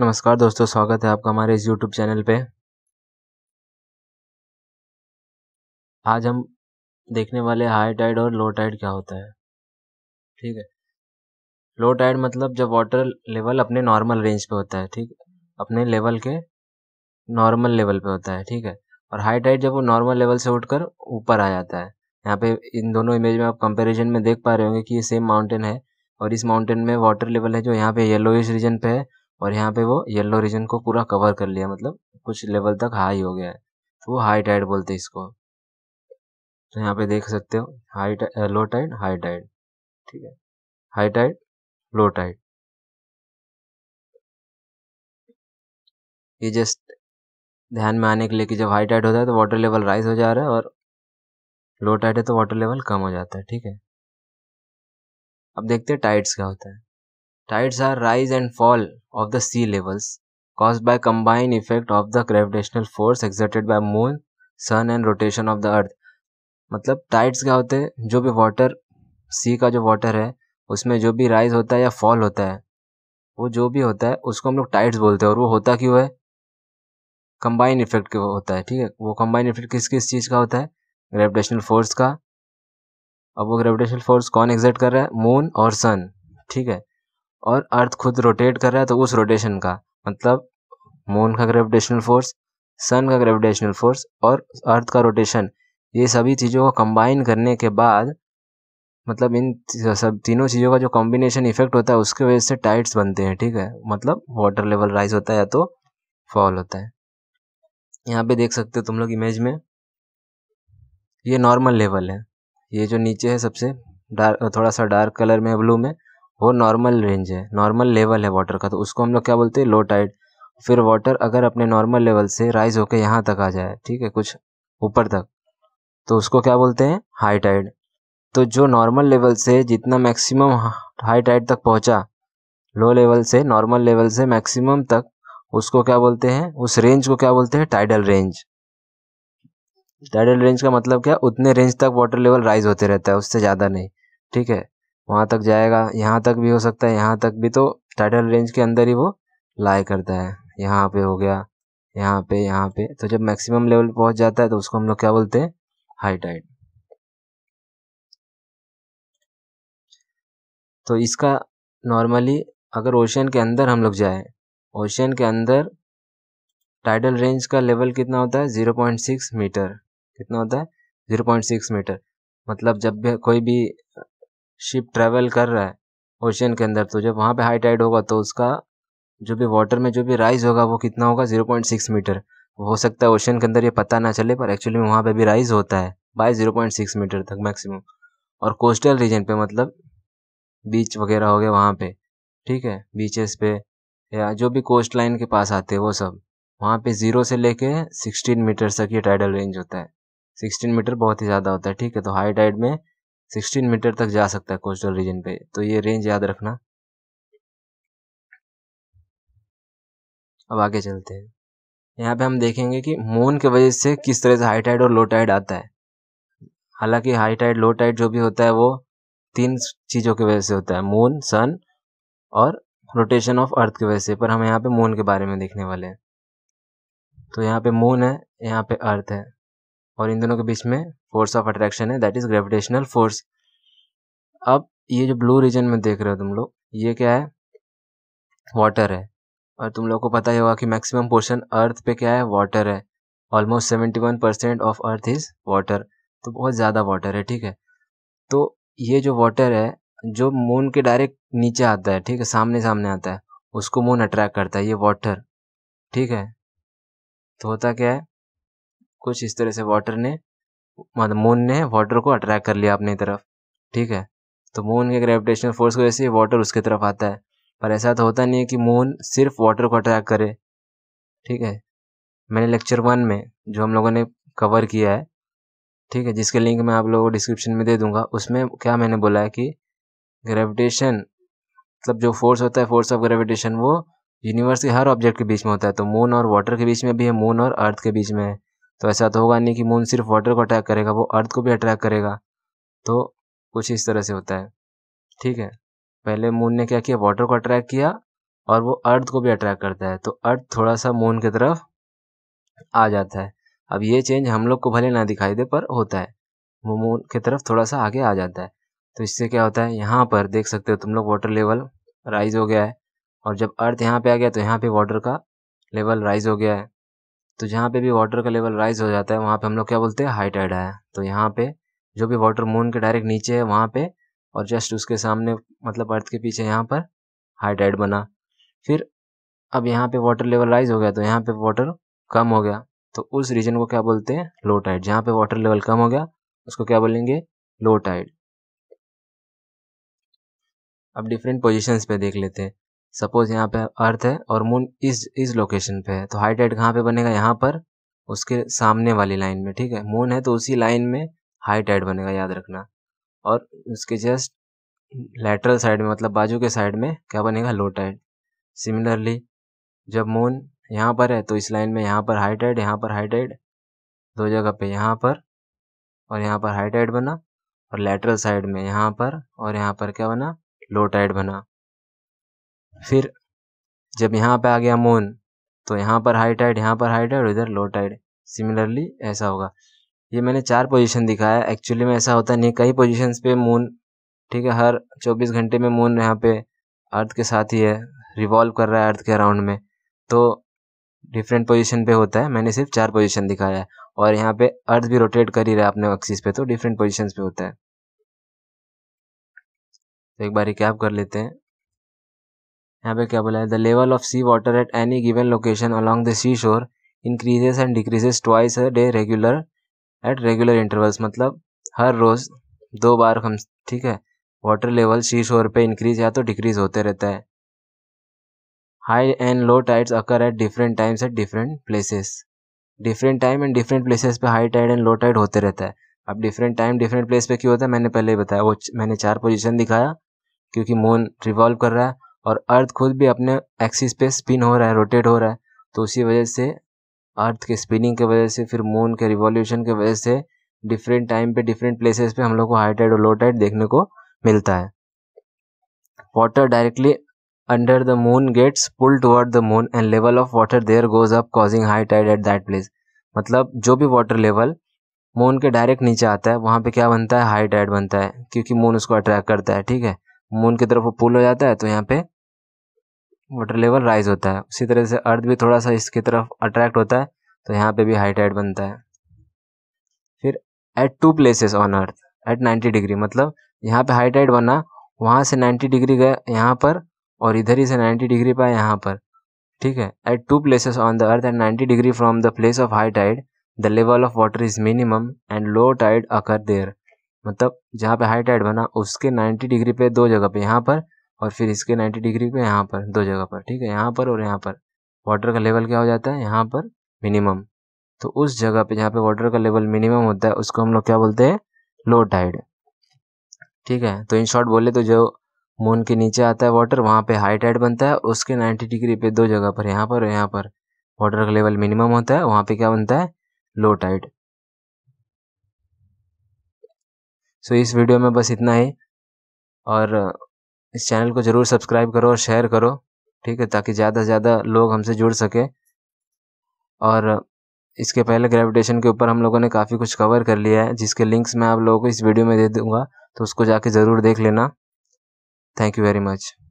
नमस्कार दोस्तों स्वागत है आपका हमारे इस यूट्यूब चैनल पे आज हम देखने वाले हाई टाइड और लो टाइड क्या होता है ठीक है लो टाइड मतलब जब वाटर लेवल अपने नॉर्मल रेंज पे होता है ठीक अपने लेवल के नॉर्मल लेवल पे होता है ठीक है और हाई टाइड जब वो नॉर्मल लेवल से उठकर ऊपर आ जाता है यहाँ पे इन दोनों इमेज में आप कंपेरिजन में देख पा रहे होंगे कि ये सेम माउंटेन है और इस माउंटेन में वाटर लेवल है जो यहाँ पे येलोइ रीजन पे है और यहाँ पे वो येलो रीजन को पूरा कवर कर लिया मतलब कुछ लेवल तक हाई हो गया है तो वो हाई टाइड बोलते हैं इसको तो यहाँ पे देख सकते हो high low tide high tide ठीक है हाई टाइड लो टाइड ये जस्ट ध्यान में आने के लिए कि जब हाई टाइड होता है तो वाटर लेवल राइज हो जा रहा है और लो टाइड है तो वाटर लेवल कम हो जाता है ठीक है अब देखते हैं टाइड्स क्या होता है Tides are rise and fall of the sea levels caused by combined effect of the gravitational force exerted by moon, sun and rotation of the earth. मतलब टाइड्स क्या होते हैं जो भी वाटर सी का जो वाटर है उसमें जो भी राइज होता है या फॉल होता है वो जो भी होता है उसको हम लोग टाइड्स बोलते हैं और वो होता क्यों है कंबाइन इफेक्ट क्यों होता है ठीक है वो कंबाइन इफेक्ट किस किस चीज़ का होता है ग्रेविटेशनल फोर्स का अब वो ग्रेविटेशनल फोर्स कौन एग्जर्ट कर रहा है मून और सन ठीक है और अर्थ खुद रोटेट कर रहा है तो उस रोटेशन का मतलब मून का ग्रेविटेशनल फोर्स सन का ग्रेविटेशनल फोर्स और अर्थ का रोटेशन ये सभी चीज़ों को कंबाइन करने के बाद मतलब इन सब तीनों चीज़ों का जो कॉम्बिनेशन इफेक्ट होता है उसके वजह से टाइट्स बनते हैं ठीक है मतलब वाटर लेवल राइज होता है या तो फॉल होता है यहाँ पे देख सकते हो तुम लोग इमेज में ये नॉर्मल लेवल है ये जो नीचे है सबसे डार्क थोड़ा सा डार्क कलर में ब्लू में वो नॉर्मल रेंज है नॉर्मल लेवल है वाटर का तो उसको हम लोग क्या बोलते हैं लो टाइड फिर वाटर अगर अपने नॉर्मल लेवल से राइज होकर यहाँ तक आ जाए ठीक है कुछ ऊपर तक तो उसको क्या बोलते हैं हाई टाइड तो जो नॉर्मल लेवल से जितना मैक्सिमम हाई टाइड तक पहुँचा लो लेवल से नॉर्मल लेवल से मैक्सिमम तक उसको क्या बोलते हैं उस रेंज को क्या बोलते हैं टाइडल रेंज टाइडल रेंज का मतलब क्या उतने रेंज तक वाटर लेवल राइज होते रहता है उससे ज़्यादा नहीं ठीक है वहाँ तक जाएगा यहाँ तक भी हो सकता है यहाँ तक भी तो टाइटल रेंज के अंदर ही वो लाई करता है यहाँ पे हो गया यहाँ पे यहाँ पे तो जब मैक्सिमम लेवल पहुँच जाता है तो उसको हम लोग क्या बोलते हैं हाई टाइड तो इसका नॉर्मली अगर ओशियन के अंदर हम लोग जाए ओशियन के अंदर टाइडल रेंज का लेवल कितना होता है ज़ीरो पॉइंट सिक्स मीटर कितना होता है ज़ीरो पॉइंट सिक्स मीटर मतलब जब भी कोई भी शिप ट्रैवल कर रहा है ओशन के अंदर तो जब वहाँ पे हाई टाइड होगा तो उसका जो भी वाटर में जो भी राइज होगा वो कितना होगा ज़ीरो पॉइंट सिक्स मीटर हो सकता है ओशन के अंदर ये पता ना चले पर एक्चुअली वहाँ पे भी राइज होता है by zero point six metre तक मैक्सिमम और कोस्टल रीजन पे मतलब बीच वगैरह हो गया वहाँ पे ठीक है बीचेस पे या जो भी कोस्ट लाइन के पास आते हैं वो सब वहाँ पे ज़ीरो से लेके सिक्सटीन मीटर तक ये टाइडल रेंज होता है सिक्सटीन मीटर बहुत ही ज़्यादा होता है ठीक है तो हाई टाइड में सिक्सटीन मीटर तक जा सकता है कोस्टल रीजन पे तो ये रेंज याद रखना अब आगे चलते हैं यहाँ पे हम देखेंगे कि मून की वजह से किस तरह से हाई टाइड और लो टाइड आता है हालांकि हाई टाइड लो टाइड जो भी होता है वो तीन चीज़ों की वजह से होता है मून सन और रोटेशन ऑफ अर्थ की वजह से पर हम यहाँ पे मून के बारे में देखने वाले हैं तो यहाँ पे मून है यहाँ पे अर्थ है और इन दोनों के बीच में फोर्स ऑफ अट्रैक्शन है दैट इज़ ग्रेविटेशनल फोर्स अब ये जो ब्लू रीजन में देख रहे हो तुम लोग ये क्या है वाटर है और तुम लोग को पता ही होगा कि मैक्सिमम पोर्शन अर्थ पे क्या है वाटर है almost seventy one percent of earth is water तो बहुत ज़्यादा वाटर है ठीक है तो ये जो वाटर है जो मून के डायरेक्ट नीचे आता है ठीक है सामने सामने आता है उसको मून अट्रैक्ट करता है ये वाटर ठीक है तो होता क्या है कुछ इस तरह से वाटर ने मतलब मून ने वाटर को अट्रैक्ट कर लिया अपनी तरफ ठीक है तो मून के ग्रेविटेशनल फोर्स की वजह से वाटर उसके तरफ आता है पर ऐसा तो होता नहीं है कि मून सिर्फ वाटर को अट्रैक्ट करे ठीक है मैंने लेक्चर वन में जो हम लोगों ने कवर किया है ठीक है जिसके लिंक मैं आप लोगों को डिस्क्रिप्शन में दे दूंगा उसमें क्या मैंने बोला है कि ग्रेविटेशन मतलब जो फोर्स होता है फोर्स ऑफ ग्रेविटेशन वो यूनिवर्स के हर ऑब्जेक्ट के बीच में होता है तो मून और वाटर के बीच में भी है मून और अर्थ के बीच में है तो ऐसा तो होगा नहीं कि मून सिर्फ वाटर को अट्रैक करेगा वो अर्थ को भी अट्रैक करेगा तो कुछ इस तरह से होता है ठीक है पहले मून ने क्या किया वाटर को अट्रैक किया और वो अर्थ को भी अट्रैक करता है तो अर्थ थोड़ा सा मून की तरफ आ जाता है अब ये चेंज हम लोग को भले ना दिखाई दे पर होता है वो मून की तरफ थोड़ा सा आगे आ जाता है तो इससे क्या होता है यहाँ पर देख सकते हो तुम लोग वाटर लेवल राइज हो गया है और जब अर्थ यहाँ पे आ गया तो यहाँ पे वाटर का लेवल राइज हो गया है तो जहाँ पे भी वाटर का लेवल राइज हो जाता है वहाँ पे हम लोग क्या बोलते हैं हाई टाइड आया तो यहाँ पे जो भी वाटर मून के डायरेक्ट नीचे है वहाँ पे और जस्ट उसके सामने मतलब अर्थ के पीछे यहाँ पर हाई टाइड बना फिर अब यहाँ पे वाटर लेवल राइज हो गया तो यहाँ पे वाटर कम हो गया तो उस रीजन को क्या बोलते हैं लो टाइड जहाँ पे वाटर लेवल कम हो गया उसको क्या बोलेंगे लो टाइड अब डिफरेंट पोजिशन पे देख लेते हैं सपोज़ यहाँ पे अर्थ है और मून इस इस लोकेशन पे है तो हाई टाइड कहाँ पे बनेगा यहाँ पर उसके सामने वाली लाइन में ठीक है मून है तो उसी लाइन में हाई टाइड बनेगा याद रखना और उसके जस्ट लेटरल साइड में मतलब बाजू के साइड में क्या बनेगा लो टाइड सिमिलरली जब मून यहाँ पर है तो इस लाइन में यहाँ पर हाई टाइड यहाँ पर हाई टाइड दो जगह पे यहाँ पर और यहाँ पर हाई टाइड बना और लेटरल साइड में यहाँ पर और यहाँ पर क्या बना लो टाइड बना फिर जब यहाँ पे आ गया मोन तो यहाँ पर हाई टाइड यहाँ पर हाई टाइड इधर लो टाइड सिमिलरली ऐसा होगा ये मैंने चार पोजीशन दिखाया एक्चुअली में ऐसा होता नहीं कई पोजीशन पे मून ठीक है हर चौबीस घंटे में मून यहाँ पे अर्थ के साथ ही है रिवॉल्व कर रहा है अर्थ के अराउंड में तो डिफरेंट पोजीशन पे होता है मैंने सिर्फ चार पोजीशन दिखाया है और यहाँ पे अर्थ भी रोटेट कर ही रहा है अपने एक्सिस पे तो डिफरेंट पोजिशन पे होता है तो एक बार रिकैप कर लेते हैं यहाँ पे क्या बोला है the level of sea water at any given location along the sea shore increases and decreases twice a day regular at regular intervals मतलब हर रोज़ दो बार हम ठीक है वाटर लेवल सी शोर पे इंक्रीज या तो डिक्रीज होते रहता है high and low tides occur at different times at different places different time and different places पे high tide and low tide होते रहता है अब डिफरेंट टाइम डिफरेंट प्लेस पे क्यों होता है मैंने पहले ही बताया वो मैंने चार पोजीशन दिखाया क्योंकि मून रिवॉल्व कर रहा है और अर्थ खुद भी अपने एक्सिस पे स्पिन हो रहा है रोटेट हो रहा है तो उसी वजह से अर्थ के स्पिनिंग के वजह से फिर मून के रिवॉल्यूशन के वजह से डिफरेंट टाइम पे डिफरेंट प्लेसेस पे हम लोग को हाई टाइड और लो टाइड देखने को मिलता है water directly under the moon gets pull toward the moon and level of water there goes up causing high tide at that place मतलब जो भी वाटर लेवल मून के डायरेक्ट नीचे आता है वहाँ पे क्या बनता है हाई टाइड बनता है क्योंकि मून उसको अट्रैक्ट करता है ठीक है मून की तरफ वो पुल हो जाता है तो यहाँ पे वाटर लेवल राइज होता है उसी तरह से अर्थ भी थोड़ा सा इसकी तरफ अट्रैक्ट होता है तो यहाँ पे भी हाई टाइड बनता है फिर at two places on earth at ninety degree मतलब यहाँ पे हाई टाइड बना वहाँ से नाइन्टी डिग्री गए यहाँ पर और इधर ही से नाइन्टी डिग्री पर यहाँ पर ठीक है at two places on the earth at ninety degree from the place of high tide the level of water is minimum and low tide occur there मतलब जहाँ पे हाई टाइड बना उसके नाइन्टी डिग्री पे दो जगह पे यहाँ पर और फिर इसके नाइन्टी डिग्री पे यहाँ पर दो जगह पर ठीक है यहाँ पर और यहाँ पर वाटर का लेवल क्या हो जाता है यहाँ पर मिनिमम तो उस जगह पे जहाँ पे वाटर का लेवल मिनिमम होता है उसको हम लोग क्या बोलते हैं लो टाइड ठीक है तो इन शॉर्ट बोले तो जो मून के नीचे आता है वाटर वहाँ पे हाई टाइड बनता है उसके 90 डिग्री पे दो जगह पर यहाँ पर और यहाँ पर वाटर का लेवल मिनिमम होता है वहाँ पे क्या बनता है लो टाइड सो so, इस वीडियो में बस इतना ही और इस चैनल को ज़रूर सब्सक्राइब करो और शेयर करो ठीक है ताकि ज़्यादा से ज़्यादा लोग हमसे जुड़ सके और इसके पहले ग्रेविटेशन के ऊपर हम लोगों ने काफ़ी कुछ कवर कर लिया है जिसके लिंक्स मैं आप लोगों को इस वीडियो में दे दूँगा तो उसको जाके ज़रूर देख लेना थैंक यू वेरी मच